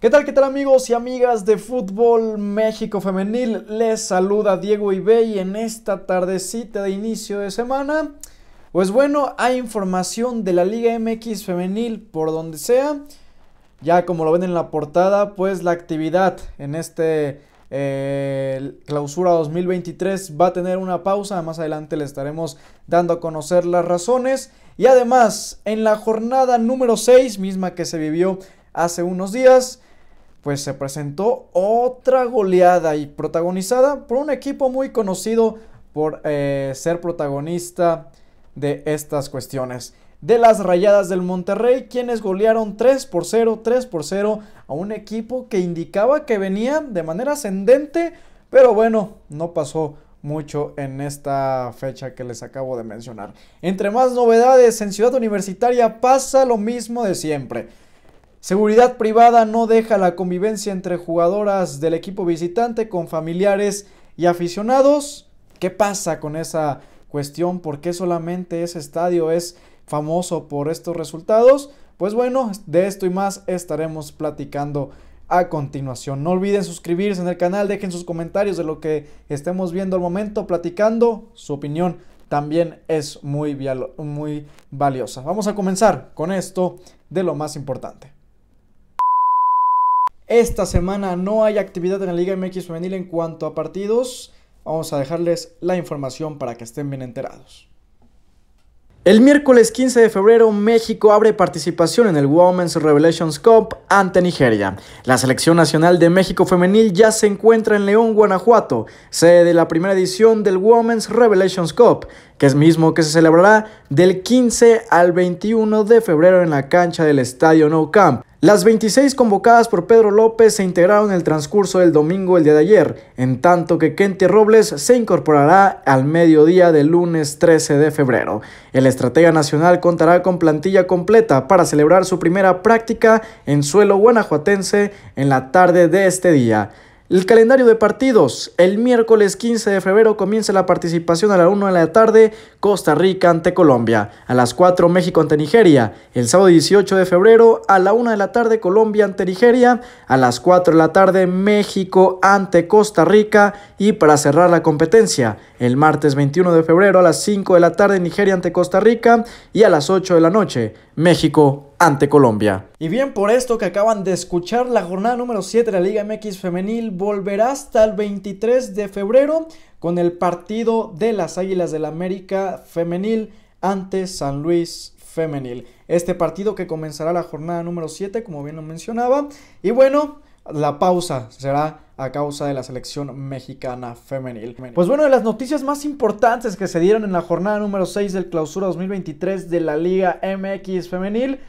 ¿Qué tal, qué tal amigos y amigas de Fútbol México Femenil? Les saluda Diego Ibey en esta tardecita de inicio de semana. Pues bueno, hay información de la Liga MX Femenil por donde sea. Ya como lo ven en la portada, pues la actividad en este eh, clausura 2023 va a tener una pausa. Más adelante le estaremos dando a conocer las razones. Y además, en la jornada número 6, misma que se vivió hace unos días, pues se presentó otra goleada y protagonizada por un equipo muy conocido por eh, ser protagonista de estas cuestiones. De las rayadas del Monterrey, quienes golearon 3 por 0, 3 por 0 a un equipo que indicaba que venía de manera ascendente, pero bueno, no pasó mucho en esta fecha que les acabo de mencionar. Entre más novedades en Ciudad Universitaria pasa lo mismo de siempre. Seguridad privada no deja la convivencia entre jugadoras del equipo visitante con familiares y aficionados. ¿Qué pasa con esa cuestión? ¿Por qué solamente ese estadio es famoso por estos resultados? Pues bueno, de esto y más estaremos platicando a continuación. No olviden suscribirse en el canal, dejen sus comentarios de lo que estemos viendo al momento, platicando su opinión. También es muy, muy valiosa. Vamos a comenzar con esto de lo más importante. Esta semana no hay actividad en la Liga MX Femenil en cuanto a partidos. Vamos a dejarles la información para que estén bien enterados. El miércoles 15 de febrero, México abre participación en el Women's Revelations Cup ante Nigeria. La selección nacional de México femenil ya se encuentra en León, Guanajuato, sede de la primera edición del Women's Revelations Cup, que es mismo que se celebrará del 15 al 21 de febrero en la cancha del Estadio No Camp. Las 26 convocadas por Pedro López se integraron en el transcurso del domingo el día de ayer, en tanto que Kenty Robles se incorporará al mediodía del lunes 13 de febrero. El estratega nacional contará con plantilla completa para celebrar su primera práctica en suelo guanajuatense en la tarde de este día. El calendario de partidos. El miércoles 15 de febrero comienza la participación a la 1 de la tarde Costa Rica ante Colombia. A las 4 México ante Nigeria. El sábado 18 de febrero a la 1 de la tarde Colombia ante Nigeria. A las 4 de la tarde México ante Costa Rica. Y para cerrar la competencia, el martes 21 de febrero a las 5 de la tarde Nigeria ante Costa Rica. Y a las 8 de la noche México ante Colombia. Y bien, por esto que acaban de escuchar, la jornada número 7 de la Liga MX Femenil volverá hasta el 23 de febrero con el partido de las Águilas del la América Femenil ante San Luis Femenil. Este partido que comenzará la jornada número 7, como bien lo mencionaba. Y bueno, la pausa será a causa de la selección mexicana femenil. Pues bueno, de las noticias más importantes que se dieron en la jornada número 6 del clausura 2023 de la Liga MX femenil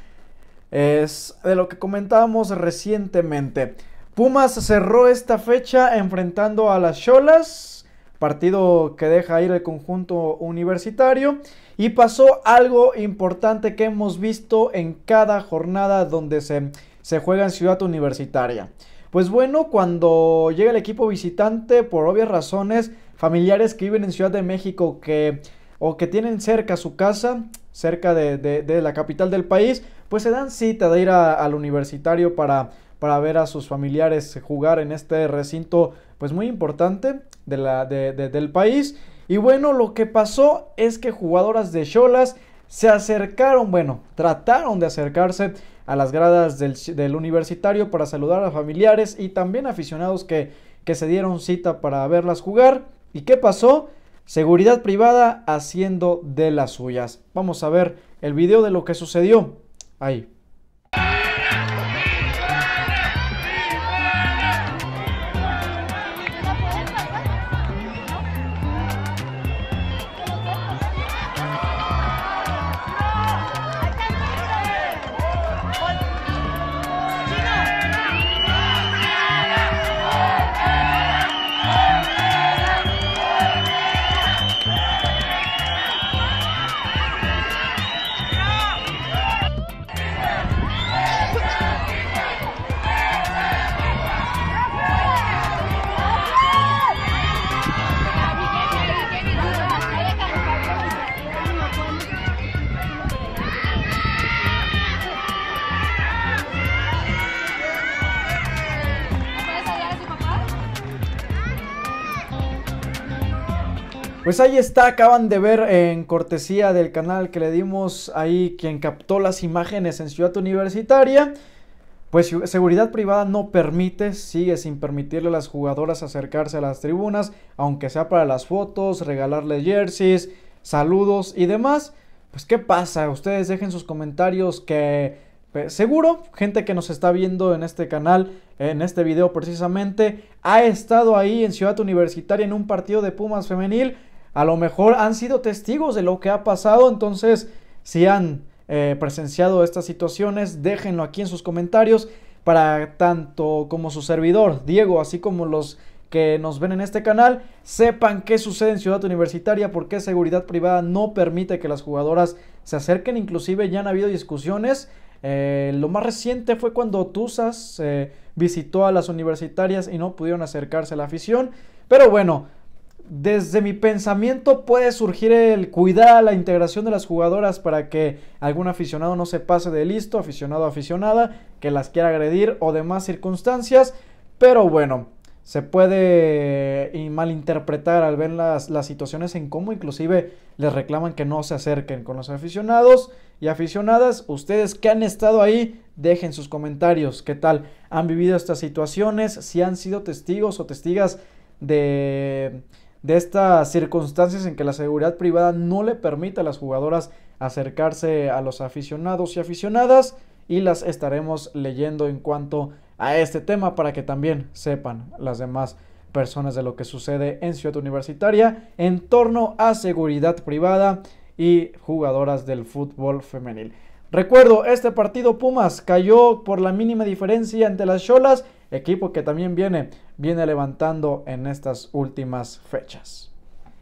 es de lo que comentábamos recientemente. Pumas cerró esta fecha enfrentando a las Cholas, partido que deja ir el conjunto universitario, y pasó algo importante que hemos visto en cada jornada donde se se juega en Ciudad Universitaria. Pues bueno, cuando llega el equipo visitante, por obvias razones, familiares que viven en Ciudad de México que, o que tienen cerca su casa, cerca de, la capital del país, pues se dan cita de ir al universitario para, para ver a sus familiares jugar en este recinto pues muy importante de la, del país. Y bueno, lo que pasó es que jugadoras de Cholas se acercaron, bueno, trataron de acercarse a las gradas del, universitario para saludar a familiares y también aficionados que, que se dieron cita para verlas jugar. ¿Y qué pasó? Seguridad privada haciendo de las suyas. Vamos a ver el video de lo que sucedió ahí. Pues ahí está, acaban de ver en cortesía del canal que le dimos ahí quien captó las imágenes en Ciudad Universitaria. Pues seguridad privada no permite, sigue sin permitirle a las jugadoras acercarse a las tribunas, aunque sea para las fotos, regalarles jerseys, saludos y demás. Pues qué pasa, ustedes dejen sus comentarios que pues, seguro gente que nos está viendo en este canal, en este video precisamente, ha estado ahí en Ciudad Universitaria en un partido de Pumas femenil a lo mejor han sido testigos de lo que ha pasado, entonces si han eh, presenciado estas situaciones, déjenlo aquí en sus comentarios para tanto como su servidor, Diego, así como los que nos ven en este canal, sepan qué sucede en Ciudad Universitaria, por qué seguridad privada no permite que las jugadoras se acerquen, inclusive ya han habido discusiones. Eh, lo más reciente fue cuando Tuzas eh, visitó a las universitarias y no pudieron acercarse a la afición. Pero bueno, desde mi pensamiento puede surgir el cuidar la integración de las jugadoras para que algún aficionado no se pase de listo, aficionado o aficionada, que las quiera agredir o demás circunstancias. Pero bueno, se puede eh, malinterpretar al ver las, las situaciones en cómo inclusive les reclaman que no se acerquen con los aficionados y aficionadas. Ustedes que han estado ahí, dejen sus comentarios. ¿Qué tal han vivido estas situaciones? Si han sido testigos o testigas de de estas circunstancias en que la seguridad privada no le permite a las jugadoras acercarse a los aficionados y aficionadas y las estaremos leyendo en cuanto a este tema para que también sepan las demás personas de lo que sucede en Ciudad Universitaria en torno a seguridad privada y jugadoras del fútbol femenil. Recuerdo, este partido Pumas cayó por la mínima diferencia ante las Cholas, equipo que también viene viene levantando en estas últimas fechas.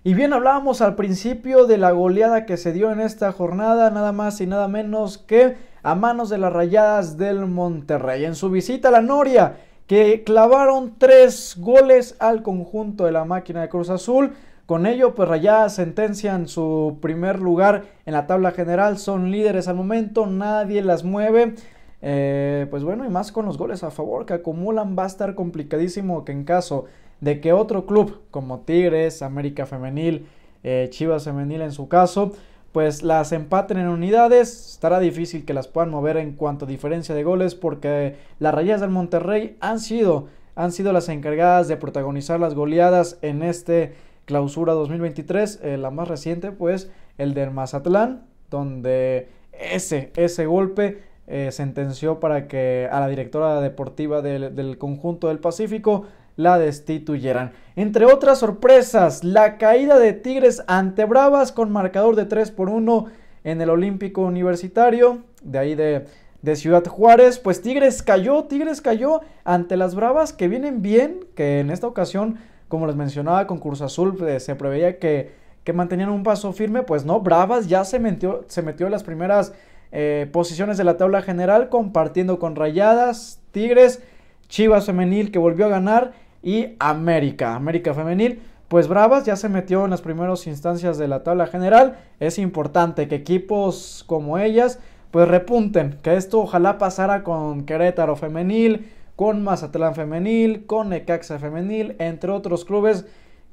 Y bien hablábamos al principio de la goleada que se dio en esta jornada, nada más y nada menos que a manos de las rayadas del Monterrey. En su visita a la Noria, que clavaron tres goles al conjunto de la máquina de Cruz Azul. Con ello, pues Rayadas sentencian su primer lugar en la tabla general. Son líderes al momento, nadie las mueve. Eh, pues bueno, y más con los goles a favor que acumulan, va a estar complicadísimo que en caso de que otro club como Tigres, América Femenil, eh, Chivas Femenil en su caso, pues las empaten en unidades, estará difícil que las puedan mover en cuanto a diferencia de goles porque las rayas del Monterrey han sido, han sido las encargadas de protagonizar las goleadas en este clausura 2023, eh, la más reciente pues el del Mazatlán, donde ese, ese golpe eh, sentenció para que a la directora deportiva del, conjunto del Pacífico la destituyeran. Entre otras sorpresas, la caída de Tigres ante Bravas con marcador de 3 por 1 en el Olímpico Universitario, de ahí de, Ciudad Juárez. Pues Tigres cayó, Tigres cayó ante las Bravas que vienen bien, que en esta ocasión, como les mencionaba, con Curso Azul eh, se preveía que, que, mantenían un paso firme. Pues no, Bravas ya se se metió en las primeras eh, posiciones de la tabla general, compartiendo con Rayadas, Tigres, Chivas Femenil que volvió a ganar y América, América Femenil. Pues Bravas ya se metió en las primeras instancias de la tabla general. Es importante que equipos como ellas pues repunten. Que esto ojalá pasara con Querétaro Femenil, con Mazatlán Femenil, con Necaxa Femenil, entre otros clubes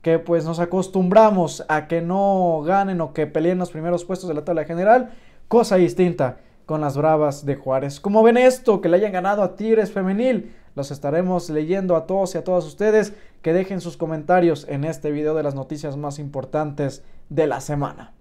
que pues nos acostumbramos a que no ganen o que peleen los primeros puestos de la tabla general. Cosa distinta con las Bravas de Juárez. ¿Cómo ven esto? Que le hayan ganado a Tigres Femenil. Los estaremos leyendo a todos y a todas ustedes. Que dejen sus comentarios en este video de las noticias más importantes de la semana.